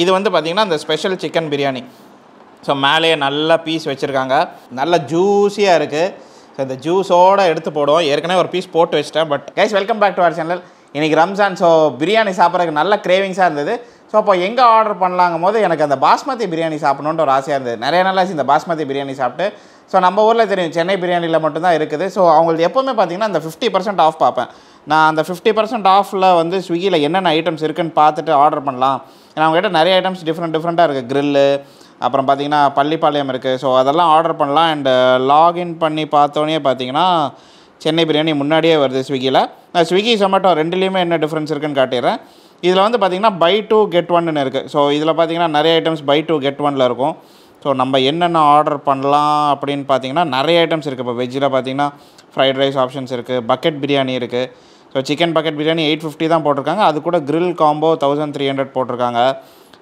இது வந்து பார்த்திங்கன்னா அந்த ஸ்பெஷல் சிக்கன் பிரியாணி ஸோ மேலேயே நல்லா பீஸ் வச்சுருக்காங்க நல்லா ஜூஸியாக இருக்குது ஸோ இந்த ஜூஸோடு எடுத்து போடுவோம் ஏற்கனவே ஒரு பீஸ் போட்டு வச்சிட்டேன் but guys welcome back to our channel இன்றைக்கி ரம்ஜான் ஸோ பிரியாணி சாப்பிட்றதுக்கு நல்ல கிரேவிங்ஸாக இருந்தது ஸோ அப்போ எங்கே ஆர்டர் பண்ணலாங்கும் போது எனக்கு அந்த பாஸ்மதி பிரியாணி சாப்பிட்ணுன்ற ஒரு ஆசையாக இருந்தது நிறைய நாளாச்சு இந்த பாஸ்மதி பிரியாணி சாப்பிட்டு ஸோ நம்ம ஊரில் தெரியும் சென்னை பிரியாணியில் மட்டும்தான் இருக்குது ஸோ அவங்களுக்கு எப்போவுமே பார்த்திங்கன்னா இந்த ஃபிஃப்டி பர்சன்ட் ஆஃப் பார்ப்பேன் நான் அந்த ஃபிஃப்டி பர்சன்ட் ஆஃபில் வந்து ஸ்விக்கியில் என்னென்ன ஐட்டம்ஸ் இருக்குதுன்னு பார்த்துட்டு ஆர்டர் பண்ணலாம் ஏன்னா அவங்ககிட்ட நிறைய ஐட்டம்ஸ் டிஃப்ரெண்ட் டிஃப்ரெண்ட்டாக இருக்குது க்ரில்லு அப்புறம் பார்த்திங்கன்னா பள்ளிப்பாளையம் இருக்குது ஸோ அதெல்லாம் ஆர்டர் பண்ணலாம் அண்டு லாகின் uh, பண்ணி பார்த்தோன்னே பார்த்தீங்கன்னா சென்னை பிரியாணி முன்னாடியே வருது ஸ்விக்கியில் நான் ஸ்விக்கி சொமேட்டோ ரெண்டுலேயுமே என்ன டிஃப்ரென்ஸ் இருக்குன்னு காட்டிடுறேன் இதில் வந்து பார்த்திங்கன்னா பை டூ கெட் ஒன்னு இருக்குது ஸோ இதில் பார்த்திங்கன்னா நிறைய ஐட்டம்ஸ் பை டூ கெட் ஒனில் இருக்கும் ஸோ நம்ம என்னென்ன ஆர்டர் பண்ணலாம் அப்படின்னு பார்த்தீங்கன்னா நிறைய ஐட்டம்ஸ் இருக்குது இப்போ வெஜ்ஜில் பார்த்திங்கன்னா ஃப்ரைட் ரைஸ் ஆப்ஷன்ஸ் இருக்குது பக்கெட் பிரியாணி இருக்குது so chicken bucket biryani eight fifty தான் போட்டிருக்காங்க அது கூட grill combo thousand three hundred போட்டிருக்காங்க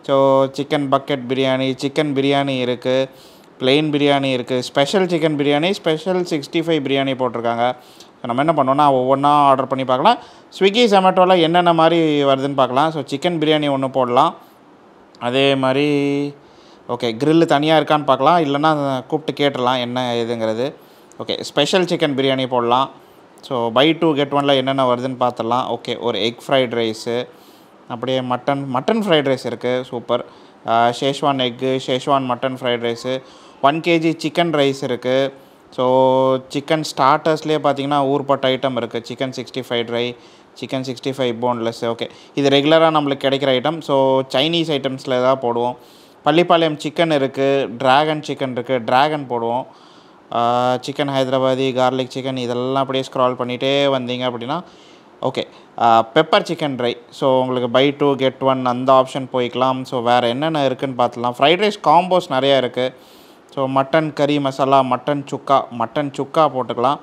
so chicken bucket biryani chicken biryani இருக்குது ப்ளெயின் பிரியாணி இருக்குது special chicken biryani special sixty five biryani போட்டிருக்காங்க ஸோ நம்ம என்ன பண்ணோன்னா ஒவ்வொன்றா ஆர்டர் பண்ணி பார்க்கலாம் ஸ்விக்கி ஜொமேட்டோவில் என்னென்ன மாதிரி வருதுன்னு பார்க்கலாம் ஸோ சிக்கன் பிரியாணி ஒன்று போடலாம் அதே மாதிரி ஓகே க்ரில்லு தனியாக இருக்கான்னு பார்க்கலாம் இல்லைன்னா கூப்பிட்டு கேட்டுடலாம் என்ன ஏதுங்கிறது ஓகே ஸ்பெஷல் சிக்கன் பிரியாணி போடலாம் ஸோ பை டூ கெட் ஒனில் என்னென்ன வருதுன்னு பார்த்துடலாம் ஓகே ஒரு எக் ஃப்ரைட் ரைஸு அப்படியே மட்டன் மட்டன் ஃப்ரைட் ரைஸ் இருக்குது super schezwan egg schezwan mutton fried rice one KG chicken rice இருக்குது ஸோ சிக்கன் ஸ்டார்டர்ஸ்லேயே பார்த்தீங்கன்னா ஊர்பட்ட ஐட்டம் இருக்குது chicken sixty five dry chicken sixty five boneless okay இது ரெகுலராக நம்மளுக்கு கிடைக்கிற ஐட்டம் ஸோ சைனீஸ் ஐட்டம்ஸில் தான் போடுவோம் பள்ளிப்பாளையம் சிக்கன் இருக்குது ட்ராகன் சிக்கன் இருக்குது ட்ராகன் போடுவோம் சிக்கன் ஹைதராபாதி கார்லிக் சிக்கன் இதெல்லாம் அப்படியே ஸ்க்ரால் பண்ணிகிட்டே வந்தீங்க அப்படின்னா okay pepper chicken dry so உங்களுக்கு பை டூ கெட் ஒன் அந்த ஆப்ஷன் போய்க்கலாம் ஸோ வேறு என்னென்ன இருக்குதுன்னு பார்த்துலாம் ஃப்ரைட் ரைஸ் காம்போஸ் நிறையா இருக்குது ஸோ மட்டன் கறி மசாலா மட்டன் சுக்கா மட்டன் சுக்கா போட்டுக்கலாம்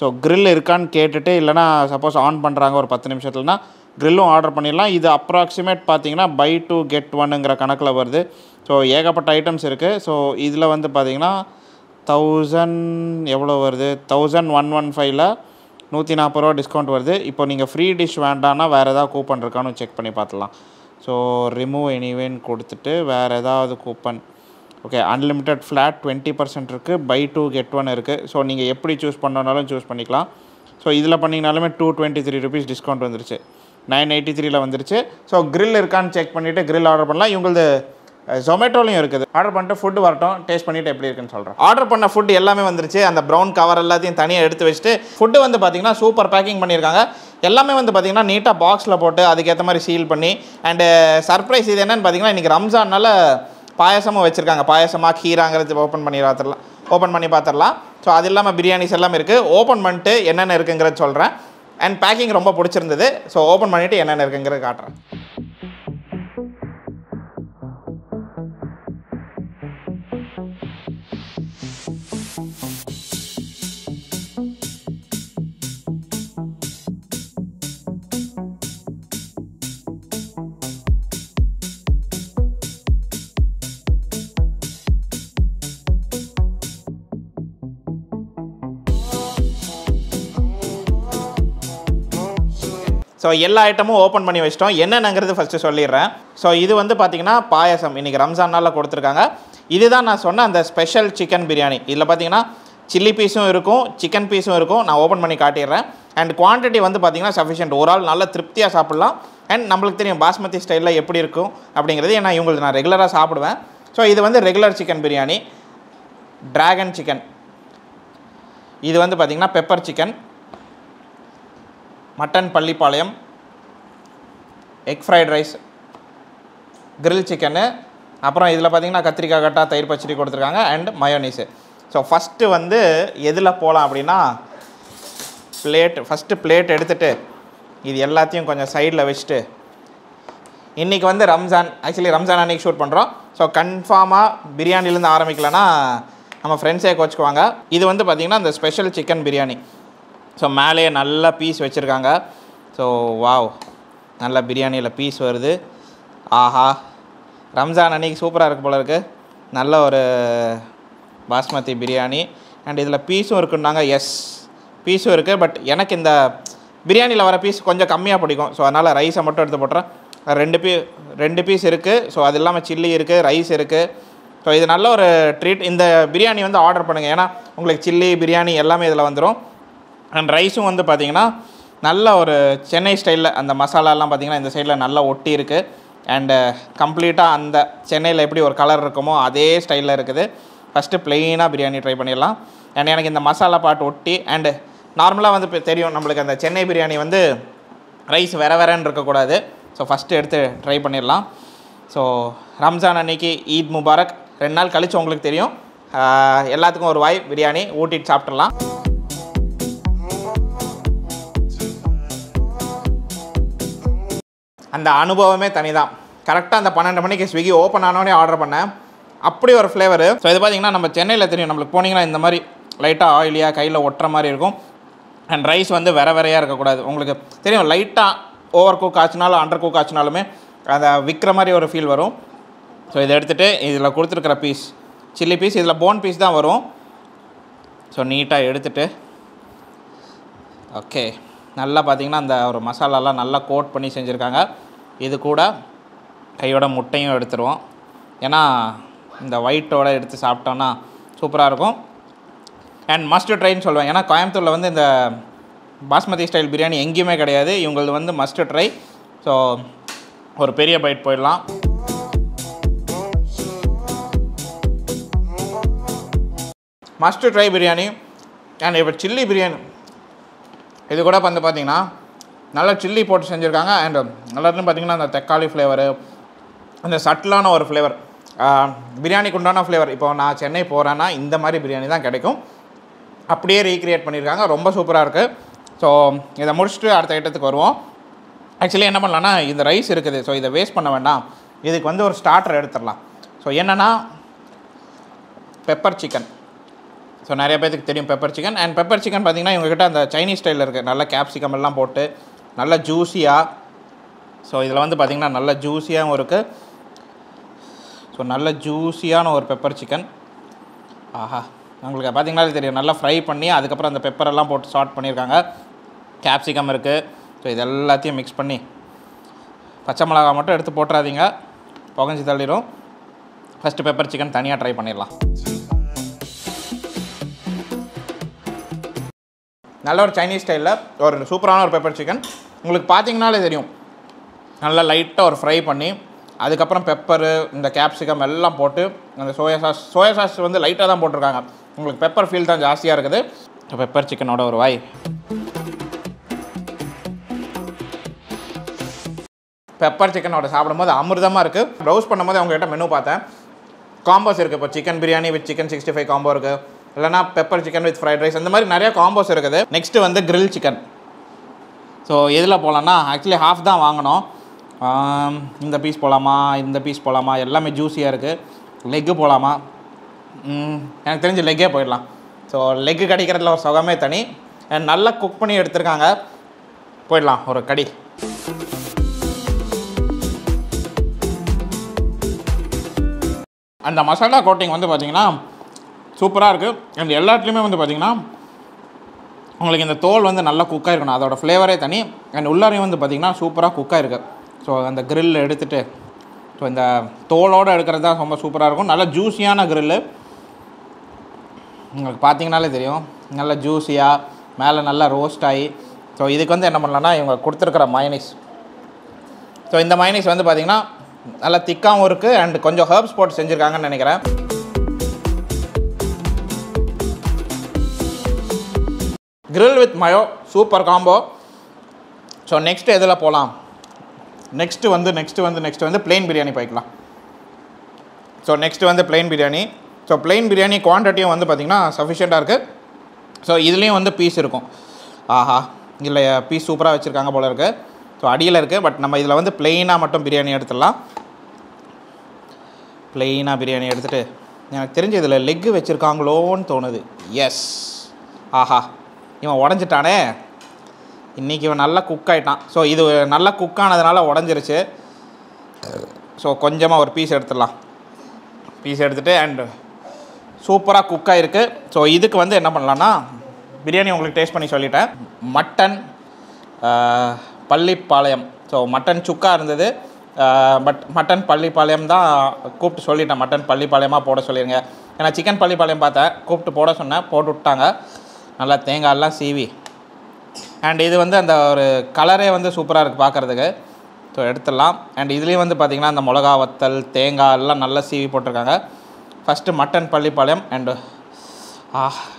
ஸோ க்ரில் இருக்கான்னு கேட்டுட்டு இல்லைனா சப்போஸ் ஆன் பண்ணுறாங்க ஒரு பத்து நிமிஷத்துலனா க்ரில்லும் ஆர்டர் பண்ணிடலாம் இது அப்ராக்சிமேட் பார்த்தீங்கன்னா பை டூ கெட் ஒன்னுங்கிற கணக்கில் வருது ஸோ ஏகப்பட்ட ஐட்டம்ஸ் இருக்குது ஸோ இதில் வந்து பார்த்திங்கன்னா தௌசண்ட் எவ்வளோ வருது தௌசண்ட் ஒன் ஒன் ஃபைவ்ல நூற்றி நாற்பது ரூபா டிஸ்கவுண்ட் வருது இப்போ நீங்கள் ஃப்ரீ டிஷ் வேண்டான்னா வேறு எதாவது கூப்பன் இருக்கான்னு செக் பண்ணி பார்த்துலாம் ஸோ ரிமூவ் எனிவேன்னு கொடுத்துட்டு வேறு ஏதாவது coupon okay unlimited flat twenty percent இருக்குது பை டூ கெட் ஒன் இருக்குது ஸோ நீங்கள் எப்படி சூஸ் பண்ணனாலும் சூஸ் பண்ணிக்கலாம் ஸோ இதில் பண்ணிங்கனாலுமே two twenty three rupees discount வந்துருச்சு நைன் எயிட்டி த்ரீயில் வந்துருச்சு ஸோ க்ரில் இருக்கான்னு செக் பண்ணிவிட்டு க்ரில் ஆர்டர் பண்ணலாம் இவங்களது ஜொமேட்டோலையும் இருக்குது ஆர்டர் பண்ணிட்டு ஃபுட்டு வரட்டும் டேஸ்ட் பண்ணிவிட்டு எப்படி இருக்குன்னு சொல்கிறேன் ஆர்டர் பண்ண ஃபுட் எல்லாமே வந்துருச்சு அந்த ப்ரௌன் கவர் எல்லாத்தையும் தனியாக எடுத்து வச்சுட்டு ஃபுட்டு வந்து பார்த்திங்கன்னா சூப்பர் பேக்கிங் பண்ணியிருக்காங்க எல்லாமே வந்து பார்த்திங்கன்னா நீட்டாக பாக்ஸில் போட்டு அதுக்கேற்ற மாதிரி சீல் பண்ணி அண்டு சர்ப்ரைஸ் இது என்னென்னு பார்த்தீங்கன்னா இன்றைக்கி ரம்ஜான்னால பாயசமும் வச்சுருக்காங்க பாயசமாக கீராங்கிறது ஓப்பன் பண்ணி பார்த்துடலாம் ஓப்பன் பண்ணி பார்த்துடலாம் ஸோ அது இல்லாமல் பிரியாணிஸ் எல்லாமே இருக்குது ஓப்பன் பண்ணிட்டு என்னென்ன இருக்குங்கிறத சொல்கிறேன் அண்ட் பேக்கிங் ரொம்ப பிடிச்சிருந்தது ஸோ ஓப்பன் பண்ணிவிட்டு என்னென்ன இருக்குங்கிறது காட்டுறேன் ஸோ எல்லா ஐட்டமும் ஓப்பன் பண்ணி வச்சிட்டோம் என்னென்னங்கிறது ஃபஸ்ட்டு சொல்லிடுறேன் ஸோ இது வந்து பார்த்திங்கன்னா பாயசம் இன்றைக்கி ரம்ஜான் நாளில் கொடுத்துருக்காங்க இதுதான் நான் சொன்ன அந்த ஸ்பெஷல் சிக்கன் பிரியாணி இதில் பார்த்தீங்கன்னா சில்லி பீஸும் இருக்கும் சிக்கன் பீஸும் இருக்கும் நான் ஓப்பன் பண்ணி காட்டிடுறேன் அண்ட் குவான்டிட்டி வந்து பார்த்திங்கன்னா சஃபிஷியன்ட் ஒரு ஆள் நல்லா திருப்தியாக சாப்பிட்லாம் அண்ட் நம்மளுக்கு தெரியும் பாஸ்மதி ஸ்டைலில் எப்படி இருக்கும் அப்படிங்கிறது ஏன்னா இவங்களுக்கு நான் ரெகுலராக சாப்பிடுவேன் ஸோ இது வந்து regular chicken biryani dragon chicken இது வந்து பார்த்திங்கன்னா pepper chicken mutton Pallipalayam egg fried rice grill chicken அப்புறம் இதில் பார்த்தீங்கன்னா கத்திரிக்காய் கட்டா தயிர் பச்சடி கொடுத்துருக்காங்க அண்ட் மயோனீஸு ஸோ ஃபஸ்ட்டு வந்து எதில் போகலாம் அப்படின்னா பிளேட் ஃபஸ்ட்டு பிளேட் எடுத்துகிட்டு இது எல்லாத்தையும் கொஞ்சம் சைடில் வச்சுட்டு இன்றைக்கி வந்து ரம்ஜான் ஆக்சுவலி ரம்ஜான் அன்றைக்கி ஷூட் பண்ணுறோம் ஸோ கன்ஃபார்மாக பிரியாணிலேருந்து ஆரம்பிக்கலன்னா நம்ம ஃப்ரெண்ட்ஸே கோச்சுக்குவாங்க இது வந்து பார்த்திங்கன்னா இந்த ஸ்பெஷல் சிக்கன் பிரியாணி ஸோ மேலேயே நல்லா பீஸ் வச்சுருக்காங்க ஸோ வாவ் நல்ல பிரியாணியில் பீஸ் வருது ஆஹா ரம்ஜான் அன்றைக்கி சூப்பராக இருக்குது போல இருக்குது நல்ல ஒரு பாஸ்மதி பிரியாணி அண்ட் இதில் பீஸும் இருக்குன்னாங்க எஸ் பீஸும் இருக்குது பட் எனக்கு இந்த பிரியாணியில் வர பீஸ் கொஞ்சம் கம்மியாக பிடிக்கும் ஸோ அதனால் ரைஸை மட்டும் எடுத்து போட்டுறேன் ரெண்டு பீ ரெண்டு பீஸ் இருக்குது ஸோ அது இல்லாமல் சில்லி இருக்குது ரைஸ் இருக்குது ஸோ இது நல்ல ஒரு ட்ரீட் இந்த பிரியாணி வந்து ஆர்டர் பண்ணுங்கள் ஏன்னா உங்களுக்கு சில்லி பிரியாணி எல்லாமே இதில் வந்துடும் அண்ட் ரைஸும் வந்து பார்த்திங்கன்னா நல்ல ஒரு சென்னை ஸ்டைலில் அந்த மசாலாலாம் பார்த்திங்கன்னா இந்த சைடில் நல்லா ஒட்டி இருக்குது அண்டு கம்ப்ளீட்டாக uh, அந்த சென்னையில் எப்படி ஒரு கலர் இருக்குமோ அதே ஸ்டைலில் இருக்குது ஃபஸ்ட்டு ப்ளெயினாக பிரியாணி ட்ரை பண்ணிடலாம் அண்ட் எனக்கு இந்த மசாலா பாட்டு ஒட்டி அண்டு நார்மலாக வந்து இப்போ தெரியும் நம்மளுக்கு அந்த சென்னை பிரியாணி வந்து ரைஸ் வேற வேறன்னு இருக்கக்கூடாது ஸோ ஃபஸ்ட்டு எடுத்து ட்ரை பண்ணிடலாம் ஸோ ரம்ஜான் அன்னைக்கு ஈத் முபாரக் ரெண்டு நாள் கழித்து உங்களுக்கு தெரியும் uh, எல்லாத்துக்கும் ஒரு வாய் பிரியாணி ஊட்டிட்டு சாப்பிட்றலாம் அந்த அனுபவமே தனி தான் கரெக்டாக அந்த பன்னெண்டு மணிக்கு ஸ்விக்கி ஓப்பன் ஆனோடனே ஆர்டர் பண்ணேன் அப்படி ஒரு ஃப்ளேவர் ஸோ இது பார்த்திங்கன்னா நம்ம சென்னையில் தெரியும் நம்மளுக்கு போனீங்கன்னா இந்த மாதிரி லைட்டாக ஆயிலியாக கையில் ஒட்டுற மாதிரி இருக்கும் அண்ட் ரைஸ் வந்து வெற வெறையாக இருக்கக்கூடாது உங்களுக்கு தெரியும் லைட்டாக ஓவர் குக் ஆச்சுனாலும் அண்டர் குக் ஆச்சுனாலுமே அதை விற்கிற மாதிரி ஒரு ஃபீல் வரும் ஸோ இதை எடுத்துகிட்டு இதில் கொடுத்துருக்குற பீஸ் சில்லி பீஸ் இதில் போன் பீஸ் தான் வரும் ஸோ நீட்டாக எடுத்துகிட்டு ஓகே நல்லா பார்த்திங்கன்னா அந்த ஒரு மசாலாலாம் நல்லா கோட் பண்ணி செஞ்சுருக்காங்க இது கூட கையோட முட்டையும் எடுத்துருவோம் ஏன்னா இந்த ஒயிட்டோடு எடுத்து சாப்பிட்டோன்னா சூப்பராக இருக்கும் அண்ட் மஸ்ட் ட்ரைன்னு சொல்லுவேன் ஏன்னா கோயம்புத்தூரில் வந்து இந்த பாஸ்மதி ஸ்டைல் பிரியாணி எங்கேயுமே கிடையாது இவங்களது வந்து மஸ்ட் ட்ரை ஸோ ஒரு பெரிய பைட் போயிடலாம் மஸ்ட் ட்ரை பிரியாணி அண்ட் இப்போ சில்லி பிரியாணி இது கூட வந்து பார்த்திங்கன்னா நல்லா சில்லி போட்டு செஞ்சுருக்காங்க அண்ட் எல்லாத்துலையும் பார்த்திங்கன்னா அந்த தக்காளி ஃப்ளேவரு அந்த சட்டிலான ஒரு ஃப்ளேவர் பிரியாணிக்கு உண்டான ஃப்ளேவர் இப்போ நான் சென்னை போகிறேன்னா இந்த மாதிரி பிரியாணி தான் கிடைக்கும் அப்படியே ரீக்ரியேட் பண்ணியிருக்காங்க ரொம்ப சூப்பராக இருக்குது ஸோ இதை முடிச்சுட்டு அடுத்த ஐட்டத்துக்கு வருவோம் ஆக்சுவலி என்ன பண்ணலான்னா இந்த ரைஸ் இருக்குது ஸோ இதை வேஸ்ட் பண்ண வேண்டாம் இதுக்கு வந்து ஒரு ஸ்டார்டர் எடுத்துடலாம் ஸோ என்னென்னா பெப்பர் சிக்கன் ஸோ நிறைய பேருக்கு தெரியும் pepper chicken and pepper chicken பார்த்திங்கன்னா இவங்ககிட்ட அந்த சைனீஸ் ஸ்டைலில் இருக்குது நல்லா கேப்சிகம் எல்லாம் போட்டு நல்ல ஜூஸியாக ஸோ இதில் வந்து பார்த்திங்கன்னா நல்ல ஜூஸியாகவும் இருக்குது ஸோ நல்ல ஜூஸியான ஒரு பெப்பர் சிக்கன் ஆஹா உங்களுக்கு பார்த்திங்கனாலே தெரியும் நல்லா ஃப்ரை பண்ணி அதுக்கப்புறம் அந்த பெப்பரெல்லாம் போட்டு ஸ்டார்ட் பண்ணியிருக்காங்க கேப்சிகம் இருக்குது ஸோ இது எல்லாத்தையும் மிக்ஸ் பண்ணி பச்சை மிளகா மட்டும் எடுத்து போட்டுறாதீங்க புகஞ்சி தள்ளிடும் ஃபஸ்ட்டு பெப்பர் சிக்கன் தனியாக ட்ரை பண்ணிடலாம் நல்ல ஒரு சைனீஸ் ஸ்டைலில் ஒரு சூப்பரான ஒரு பெப்பர் சிக்கன் உங்களுக்கு பார்த்தீங்கனாலே தெரியும் நல்லா லைட்டாக ஒரு ஃப்ரை பண்ணி அதுக்கப்புறம் பெப்பரு இந்த கேப்சிகம் எல்லாம் போட்டு அந்த சோயா சாஸ் சோயா சாஸ் வந்து லைட்டாக தான் போட்டிருக்காங்க உங்களுக்கு பெப்பர் ஃபீல் தான் ஜாஸ்தியாக இருக்குது பெப்பர் சிக்கனோட ஒரு வாய் பெப்பர் சிக்கனோட சாப்பிடும்போது அமிர்தமாக இருக்குது ப்ரௌஸ் பண்ணும்போது அவங்ககிட்ட மெனு பார்த்தேன் காம்போஸ் இருக்குது இப்போ chicken biryani with chicken sixty five combo இருக்குது இல்லைனா pepper chicken with fried rice அந்த மாதிரி நிறையா காம்போஸ் இருக்குது நெக்ஸ்ட்டு வந்து கிரில் சிக்கன் ஸோ எதில் போகலான்னா ஆக்சுவலி ஹாஃப் தான் வாங்கினோம் இந்த பீஸ் போகலாமா இந்த பீஸ் போகலாமா எல்லாமே ஜூஸியாக இருக்குது லெக்கு போகலாமா எனக்கு தெரிஞ்சு லெக்கே போயிடலாம் ஸோ லெக்கு கடிக்கிறதுல ஒரு சுகமே தனி நல்லா குக் பண்ணி எடுத்திருக்காங்க போயிடலாம் ஒரு கடி அந்த மசாலா கோட்டிங் வந்து பார்த்திங்கன்னா சூப்பராக இருக்குது அண்ட் எல்லாத்துலேயுமே வந்து பார்த்திங்கன்னா உங்களுக்கு இந்த தோல் வந்து நல்லா குக்காக இருக்கணும் அதோட ஃப்ளேவரே தனி அண்ட் உள்ளாரையும் வந்து பார்த்திங்கன்னா சூப்பராக குக்காக இருக்குது ஸோ அந்த கிரில் எடுத்துகிட்டு ஸோ இந்த தோலோடு எடுக்கிறது தான் ரொம்ப சூப்பராக இருக்கும் நல்ல ஜூஸியான கிரில்லு உங்களுக்கு பார்த்தீங்கனாலே தெரியும் நல்லா ஜூஸியாக மேலே நல்லா ரோஸ்ட் ஆகி ஸோ இதுக்கு வந்து என்ன பண்ணலன்னா இவங்க கொடுத்துருக்குற மைனிஸ் ஸோ இந்த மைனிஸ் வந்து பார்த்திங்கன்னா நல்லா திக்காகவும் இருக்குது அண்ட் கொஞ்சம் ஹர்ப்ஸ் போட்டு செஞ்சுருக்காங்கன்னு நினைக்கிறேன் grill with mayo super combo so next எதில் போகலாம் நெக்ஸ்ட்டு வந்து நெக்ஸ்ட்டு வந்து நெக்ஸ்ட்டு வந்து பிளெயின் பிரியாணி போய்க்கலாம் ஸோ நெக்ஸ்ட்டு வந்து plain biryani so plain biryani குவான்டிட்டியும் வந்து பார்த்திங்கன்னா சஃபிஷியண்ட்டாக இருக்குது ஸோ இதுலேயும் வந்து பீஸ் இருக்கும் ஆஹா இல்லை பீஸ் சூப்பராக வச்சுருக்காங்க போல் இருக்குது ஸோ அடியில் இருக்குது பட் நம்ம இதில் வந்து பிளெயினாக மட்டும் பிரியாணி எடுத்துடலாம் பிளெயினாக பிரியாணி எடுத்துகிட்டு எனக்கு தெரிஞ்சு இதில் லெக்கு வச்சுருக்காங்களோன்னு தோணுது எஸ் ஆஹா இவன் உடஞ்சிட்டானே இன்றைக்கி இவன் நல்லா குக் ஆகிட்டான் ஸோ இது நல்லா குக் ஆனதுனால உடஞ்சிருச்சு ஸோ கொஞ்சமாக ஒரு பீஸ் எடுத்துடலாம் பீஸ் எடுத்துகிட்டு அண்டு சூப்பராக குக் ஆகிருக்கு ஸோ இதுக்கு வந்து என்ன பண்ணலான்னா பிரியாணி உங்களுக்கு டேஸ்ட் பண்ணி சொல்லிட்டேன் மட்டன் பள்ளிப்பாளையம் ஸோ மட்டன் சுக்கா இருந்தது பட் மட்டன் பள்ளிப்பாளையம் தான் கூப்பிட்டு சொல்லிட்டேன் மட்டன் பள்ளிப்பாளையமாக போட சொல்லிடுங்க ஏன்னா சிக்கன் பள்ளிப்பாளையம் பார்த்தேன் கூப்பிட்டு போட சொன்னேன் போட்டு விட்டாங்க நல்லா தேங்காயெல்லாம் சீவி அண்ட் இது வந்து அந்த ஒரு கலரே வந்து சூப்பராக இருக்குது பார்க்குறதுக்கு ஸோ எடுத்துடலாம் அண்ட் இதுலேயும் வந்து பார்த்திங்கன்னா அந்த மிளகா வத்தல் தேங்காய் எல்லாம் நல்லா சீவி போட்டிருக்காங்க ஃபஸ்ட்டு மட்டன் பள்ளிப்பாளையம் அண்டு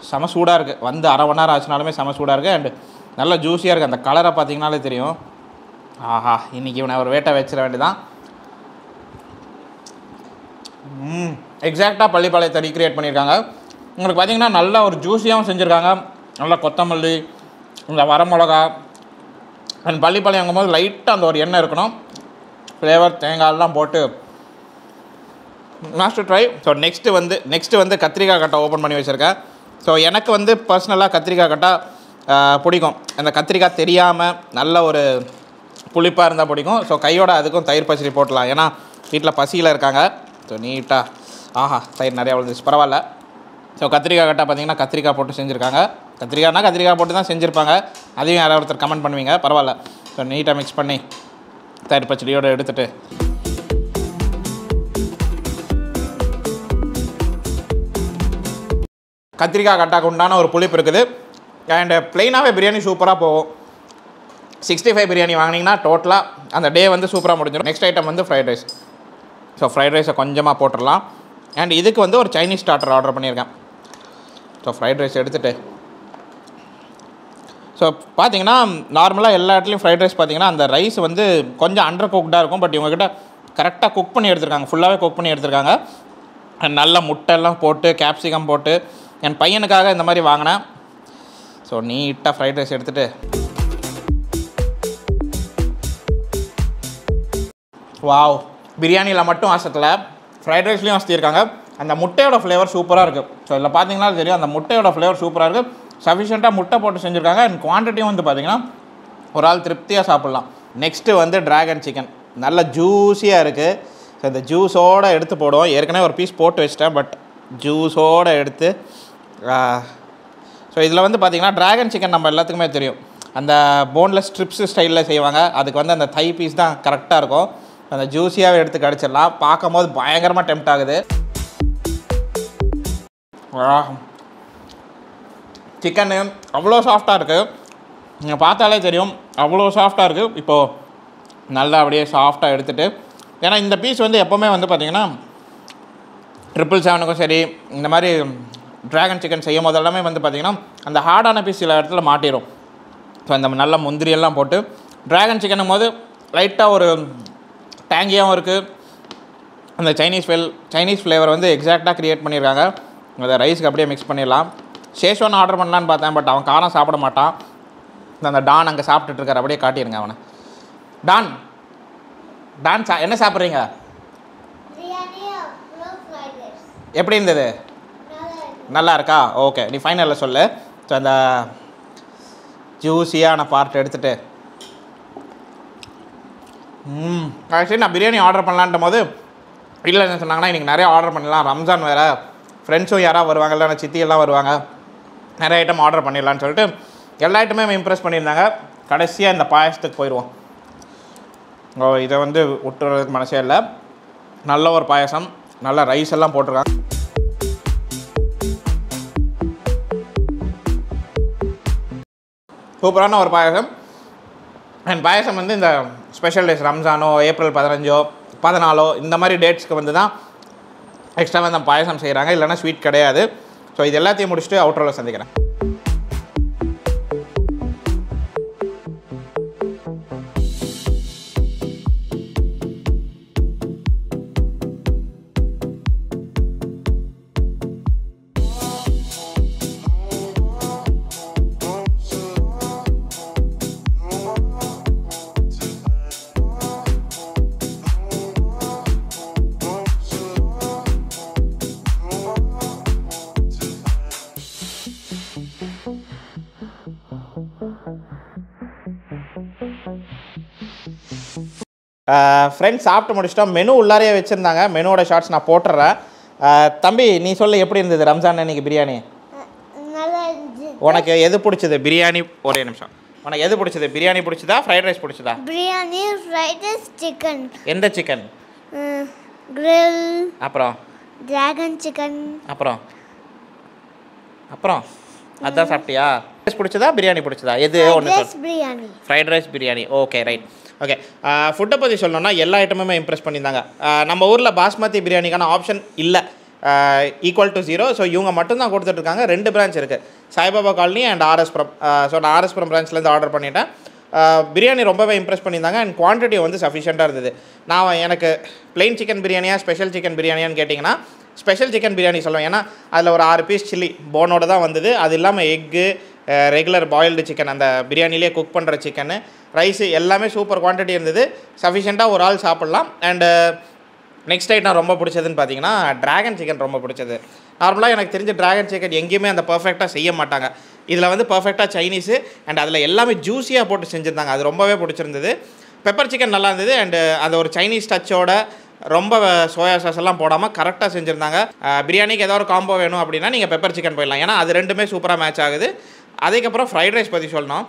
செம சூடாக இருக்குது வந்து அரை மணி நேரம் ஆச்சுனாலுமே செம சூடாக இருக்குது அண்டு நல்லா ஜூஸியாக இருக்குது அந்த கலரை பார்த்திங்கனாலே தெரியும் ஆஹா இன்றைக்கி இவனை ஒரு வேட்டை வச்சிட வேண்டியதான் எக்ஸாக்டாக பள்ளிப்பாளையத்தை ரீக்ரியேட் பண்ணியிருக்காங்க உங்களுக்கு பார்த்திங்கன்னா நல்லா ஒரு ஜூஸியாகவும் செஞ்சுருக்காங்க நல்லா கொத்தமல்லி இந்த வரமிளகா அண்ட் பள்ளிப்பாளையங்கும் போது லைட்டாக அந்த ஒரு எண்ணெய் இருக்கணும் ஃப்ளேவர் தேங்காய்லாம் போட்டு மாஸ்டர் ட்ரை ஸோ நெக்ஸ்ட்டு வந்து நெக்ஸ்ட்டு வந்து கத்திரிக்காய் கட்டை ஓப்பன் பண்ணி வச்சுருக்கேன் ஸோ எனக்கு வந்து பர்சனலாக கத்திரிக்காய் கட்டா பிடிக்கும் அந்த கத்திரிக்காய் தெரியாமல் நல்ல ஒரு புளிப்பாக இருந்தால் பிடிக்கும் ஸோ கையோட அதுக்கும் தயிர் பச்சடி போட்டலாம் ஏன்னா வீட்டில் பசியில் இருக்காங்க ஸோ நீட்டாக ஆஹா தயிர் நிறையா விழுந்துச்சு பரவாயில்ல ஸோ கத்திரிக்காய் கட்டா பார்த்தீங்கன்னா கத்திரிக்காய் போட்டு செஞ்சுருக்காங்க கத்திரிக்காய்னா கத்திரிக்காய் போட்டு தான் செஞ்சுருப்பாங்க அதையும் யாராவது ஒருத்தர் கமெண்ட் பண்ணுவீங்க பரவாயில்ல ஸோ நீட்டாக மிக்ஸ் பண்ணி தயிர் பச்சடியோடு எடுத்துகிட்டு கத்திரிக்காய் கட்டாக்கு உண்டான ஒரு புளிப்பு இருக்குது அண்டு ப்ளைனாகவே பிரியாணி சூப்பராக போகும் சிக்ஸ்டி ஃபைவ் பிரியாணி வாங்கினீங்கன்னா டோட்டலாக அந்த டே வந்து சூப்பராக முடிஞ்சிடும் நெக்ஸ்ட் ஐட்டம் வந்து ஃப்ரைட் ரைஸ் ஸோ ஃப்ரைட் ரைஸை கொஞ்சமாக போட்டுடலாம் அண்ட் இதுக்கு வந்து ஒரு சைனீஸ் ஸ்டார்டர் ஆர்டர் பண்ணியிருக்கேன் ஸோ ஃப்ரைட் ரைஸ் எடுத்துகிட்டு ஸோ பார்த்தீங்கன்னா நார்மலாக எல்லா இடத்துலையும் ஃப்ரைட் ரைஸ் பார்த்தீங்கன்னா அந்த ரைஸ் வந்து கொஞ்சம் அண்டர் குக்டாக இருக்கும் பட் இவங்ககிட்ட கரெக்டாக குக் பண்ணி எடுத்துருக்காங்க ஃபுல்லாகவே குக் பண்ணி எடுத்துருக்காங்க நல்ல முட்டைலாம் போட்டு கேப்சிகம் போட்டு என் பையனுக்காக இந்த மாதிரி வாங்கினேன் ஸோ நீட்டாக ஃப்ரைட் ரைஸ் எடுத்துகிட்டு வாவ் பிரியாணியில் மட்டும் ஆசத்தில் ஃப்ரைட் ரைஸ்லேயும் வசதி இருக்காங்க அந்த முட்டையோட ஃப்ளேவர் சூப்பராக இருக்குது ஸோ இதில் பார்த்தீங்கன்னா தெரியும் அந்த முட்டையோட ஃப்ளேவர் சூப்பராக இருக்குது சஃபிஷியண்ட்டாக முட்டை போட்டு செஞ்சுருக்காங்க அண்ட் குவான்டிட்டியும் வந்து பார்த்திங்கன்னா ஒரு ஆள் திருப்தியாக சாப்பிட்லாம் நெக்ஸ்ட்டு வந்து ட்ராகன் சிக்கன் நல்ல ஜூஸியாக இருக்குது ஸோ இந்த ஜூஸோடு எடுத்து போடுவோம் ஏற்கனவே ஒரு பீஸ் போட்டு வச்சிட்டேன் பட் ஜூஸோடு எடுத்து ஸோ இதில் வந்து பார்த்திங்கன்னா ட்ராகன் சிக்கன் நம்ம எல்லாத்துக்குமே தெரியும் அந்த போன்லெஸ் ஸ்ட்ரிப்ஸ் ஸ்டைலில் செய்வாங்க அதுக்கு வந்து அந்த தை பீஸ் தான் கரெக்டாக இருக்கும் அந்த ஜூஸியாகவே எடுத்து கடிச்சிடலாம் பார்க்கும் போது பயங்கரமாக டெம்ட் ஆகுது சிக்கனு அவ்வளோ சாஃப்டாக இருக்குது நீங்கள் பார்த்தாலே தெரியும் அவ்வளோ சாஃப்டாக இருக்குது இப்போது நல்லா அப்படியே சாஃப்டாக எடுத்துகிட்டு ஏன்னா இந்த பீஸ் வந்து எப்போவுமே வந்து பார்த்திங்கன்னா ட்ரிபிள் செவனுக்கும் சரி இந்த மாதிரி ட்ராகன் சிக்கன் செய்யும் போது எல்லாமே வந்து பார்த்திங்கன்னா அந்த ஹார்டான பீஸ் சில இடத்துல மாட்டிடும் ஸோ அந்த நல்ல முந்திரியெல்லாம் போட்டு ட்ராகன் சிக்கனும் போது லைட்டாக ஒரு டேங்கியாகவும் இருக்குது அந்த சைனீஸ் ஃபெல் சைனீஸ் ஃப்ளேவர் வந்து எக்ஸாக்டாக க்ரியேட் பண்ணியிருக்காங்க அதை ரைஸ்க்கு அப்படியே மிக்ஸ் பண்ணிடலாம் சேஷ்வான் ஆர்டர் பண்ணலான்னு பார்த்தேன் பட் அவன் காரம் சாப்பிட மாட்டான் அந்த டான் அங்கே சாப்பிட்டுட்ருக்கார் அப்படியே காட்டிடுங்க அவனை டான் டான் சா என்ன சாப்பிட்றீங்க எப்படி இருந்தது நல்லா இருக்கா ஓகே நீ ஃபைனலில் சொல்லு ஸோ அந்த ஜூஸியான பார்ட் எடுத்துகிட்டு ம் ஆக்சுவலி நான் பிரியாணி ஆர்டர் பண்ணலான்ட்ட போது இல்லை என்ன சொன்னாங்கன்னா இன்றைக்கி நிறைய ஆர்டர் பண்ணலாம் ரம்ஜான் வேறு ஃப்ரெண்ட்ஸும் யாராக இல்லை நான் சித்தியெல்லாம் வருவாங்க நிறைய ஐட்டம் ஆர்டர் பண்ணிடலான்னு சொல்லிட்டு எல்லா ஐட்டமே இம்ப்ரெஸ் பண்ணியிருந்தாங்க கடைசியாக இந்த பாயசத்துக்கு போயிடுவோம் ஓ இதை வந்து விட்டுறதுக்கு மனசே இல்லை நல்ல ஒரு பாயசம் நல்ல ரைஸ் எல்லாம் போட்டிருக்காங்க சூப்பரான ஒரு பாயசம் அண்ட் பாயசம் வந்து இந்த ஸ்பெஷல் டேஸ் ரம்ஜானோ ஏப்ரல் பதினஞ்சோ பதினாலோ இந்த மாதிரி டேட்ஸ்க்கு வந்து தான் எக்ஸ்ட்ரா வந்து பாயசம் செய்கிறாங்க இல்லைனா ஸ்வீட் கிடையாது ஸோ இது எல்லாத்தையும் முடிச்சுட்டு அவுட்டரில் சந்திக்கிறேன் ஃப்ரெண்ட்ஸ் சாப்பிட்டு முடிச்சிட்டோம் மெனு உள்ளாரையே வச்சுருந்தாங்க மெனுவோட ஷார்ட்ஸ் நான் போட்டுறேன் தம்பி நீ சொல்ல எப்படி இருந்தது ரம்ஜான் அன்னைக்கு பிரியாணி உனக்கு எது பிடிச்சது பிரியாணி ஒரே நிமிஷம் உனக்கு எது பிடிச்சது பிரியாணி பிடிச்சதா ஃப்ரைட் ரைஸ் பிடிச்சதா பிரியாணி ஃப்ரைட் ரைஸ் சிக்கன் எந்த சிக்கன் கிரில் அப்புறம் டிராகன் சிக்கன் அப்புறம் அப்புறம் அதான் சாப்பிட்டியா ரைஸ் பிடிச்சதா பிரியாணி பிடிச்சதா எது ஒன்று biryani fried rice biryani okay right okay ஃபுட்டை பற்றி சொல்லணும்னா எல்லா ஐட்டமுமே இம்ப்ரெஸ் பண்ணியிருந்தாங்க uh, நம்ம ஊரில் பாஸ்மதி பிரியாணிக்கான ஆப்ஷன் இல்லை ஈக்குவல் டு ஜீரோ ஸோ இவங்க மட்டும்தான் கொடுத்துட்ருக்காங்க ரெண்டு பிரான்ச் இருக்குது Saibaba colony and R S Puram so நான் ஆர்எஸ்புரம் பிரான்ச்லேருந்து ஆர்டர் பண்ணிட்டேன் uh, பிரியாணி ரொம்பவே இம்ப்ரெஸ் பண்ணியிருந்தாங்க அண்ட் குவான்டிட்டி வந்து சஃபிஷியண்ட்டாக இருந்தது நான் எனக்கு பிளெயின் சிக்கன் பிரியாணியா ஸ்பெஷல் சிக்கன் பிரியாணியான்னு கேட்டிங்கன்னா ஸ்பெஷல் சிக்கன் பிரியாணி சொல்லுவேன் ஏன்னா அதில் ஒரு ஆறு பீஸ் சில்லி போனோட தான் வந்தது அது இல்லாமல் எக்கு ரெகுலர் பாயில்டு சிக்கன் அந்த பிரியாணிலே குக் பண்ணுற சிக்கனு ரைஸு எல்லாமே சூப்பர் குவான்டிட்டி இருந்தது சஃபிஷியண்ட்டாக ஒரு ஆள் சாப்பிட்லாம் அண்டு uh, நெக்ஸ்ட் ஐட்டம் ரொம்ப பிடிச்சதுன்னு பார்த்தீங்கன்னா ட்ராகன் சிக்கன் ரொம்ப பிடிச்சது நார்மலாக எனக்கு தெரிஞ்ச ட்ராகன் சிக்கன் எங்கேயுமே அந்த பர்ஃபெக்டாக செய்ய மாட்டாங்க இதில் வந்து பர்ஃபெக்டாக சைனீஸு அண்ட் அதில் எல்லாமே ஜூஸியாக போட்டு செஞ்சுருந்தாங்க அது ரொம்பவே பிடிச்சிருந்தது பெப்பர் சிக்கன் நல்லா இருந்தது uh, அண்டு அந்த ஒரு சைனீஸ் டச்சோட ரொம்ப சோயா சாஸ் எல்லாம் போடாமல் கரெக்டாக செஞ்சுருந்தாங்க பிரியாணிக்கு ஏதாவது ஒரு காம்போ வேணும் அப்படின்னா நீங்கள் பெப்பர் சிக்கன் போயிடலாம் ஏன்னா அது ரெண்டுமே சூப்பராக மேட்ச் ஆகுது அதுக்கப்புறம் ஃப்ரைட் ரைஸ் பற்றி சொல்லணும்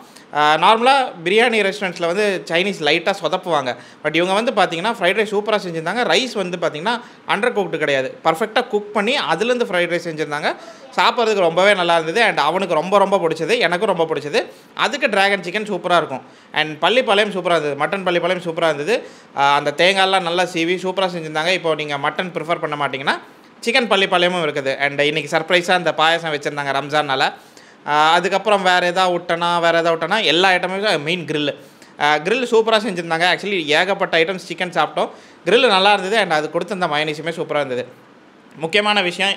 நார்மலாக பிரியாணி ரெஸ்டாரண்ட்ஸில் வந்து சைனீஸ் லைட்டாக சொதப்புவாங்க பட் இவங்க வந்து பார்த்திங்கன்னா ஃப்ரைட் ரைஸ் சூப்பராக செஞ்சுருந்தாங்க ரைஸ் வந்து பார்த்திங்கன்னா அண்டர் குக்டு கிடையாது பர்ஃபெக்டாக குக் பண்ணி அதுலேருந்து ஃப்ரைட் ரைஸ் செஞ்சுருந்தாங்க சாப்பிட்றதுக்கு ரொம்பவே நல்லா இருந்தது அண்ட் அவனுக்கு ரொம்ப ரொம்ப பிடிச்சது எனக்கும் ரொம்ப பிடிச்சது அதுக்கு ட்ராகன் சிக்கன் சூப்பராக இருக்கும் அண்ட் பள்ளிப்பாளையம் சூப்பராக இருந்தது மட்டன் பள்ளிப்பாளையம் சூப்பராக இருந்தது அந்த தேங்காய்லாம் நல்லா சீவி சூப்பராக செஞ்சுருந்தாங்க இப்போ நீங்கள் மட்டன் ப்ரிஃபர் பண்ண மாட்டிங்கன்னா சிக்கன் பள்ளிப்பாளையமும் இருக்குது அண்ட் இன்றைக்கி சர்ப்ரைஸாக அந்த பாயசம் வச்சுருந்தாங்க ரம்ஜான்னால் அதுக்கப்புறம் வேறு எதாவது விட்டனா வேறு எதாவது விட்டனா எல்லா ஐட்டமுமே மெயின் க்ரில்லு க்ரில் சூப்பராக செஞ்சுருந்தாங்க ஆக்சுவலி ஏகப்பட்ட ஐட்டம்ஸ் சிக்கன் சாப்பிட்டோம் க்ரில் நல்லா இருந்தது அண்ட் அது கொடுத்துருந்த மயனிஷுமே சூப்பராக இருந்தது முக்கியமான விஷயம்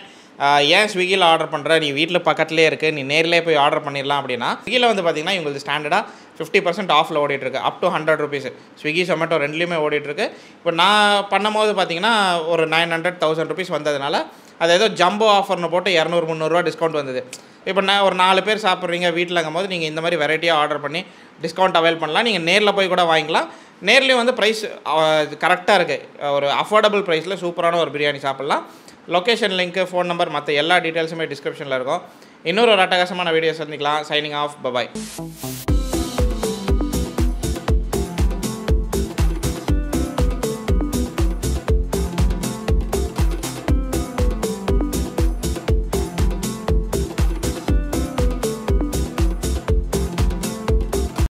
ஏன் ஸ்விக்கியில் ஆர்டர் பண்ணுற நீ வீட்டில் பக்கத்துலேயே இருக்குது நீ நேரிலே போய் ஆர்டர் பண்ணிடலாம் அப்படின்னா ஸ்விக்கியில் வந்து பார்த்திங்கன்னா இவங்களுக்கு ஸ்டாண்டர்டாக ஃபிஃப்டி பர்சன்ட் ஆஃபில் ஓடிட்டுருக்கு up to hundred rupees Swiggy Zomato ரெண்டுலேயுமே ஓடிட்டுருக்கு இப்போ நான் பண்ணும்போது பார்த்திங்கன்னா ஒரு நைன் ஹண்ட்ரட் தௌசண்ட் ருபீஸ் வந்ததுனால அது ஏதோ ஜம்போ ஆஃபர்னு போட்டு இரநூறு முந்நூறுரூவா டிஸ்கவுண்ட் வந்தது இப்போ நான் ஒரு நாலு பேர் சாப்பிட்றீங்க வீட்டிலங்கும் போது நீங்கள் இந்த மாதிரி வெரைட்டியாக ஆர்டர் பண்ணி டிஸ்கவுண்ட் அவைல் பண்ணலாம் நீங்கள் நேரில் போய் கூட வாங்கிக்கலாம் நேர்லேயும் வந்து ப்ரைஸ் கரெக்டாக இருக்குது ஒரு அஃபோர்டபுள் ப்ரைஸில் சூப்பரான ஒரு பிரியாணி சாப்பிட்லாம் லொக்கேஷன் லிங்க்கு ஃபோன் நம்பர் மற்ற எல்லா டீட்டெயில்ஸுமே டிஸ்கிரிப்ஷனில் இருக்கும் இன்னொரு ஒரு அட்டகாசமான வீடியோ சந்திக்கலாம் சைனிங் ஆஃப் பபாய்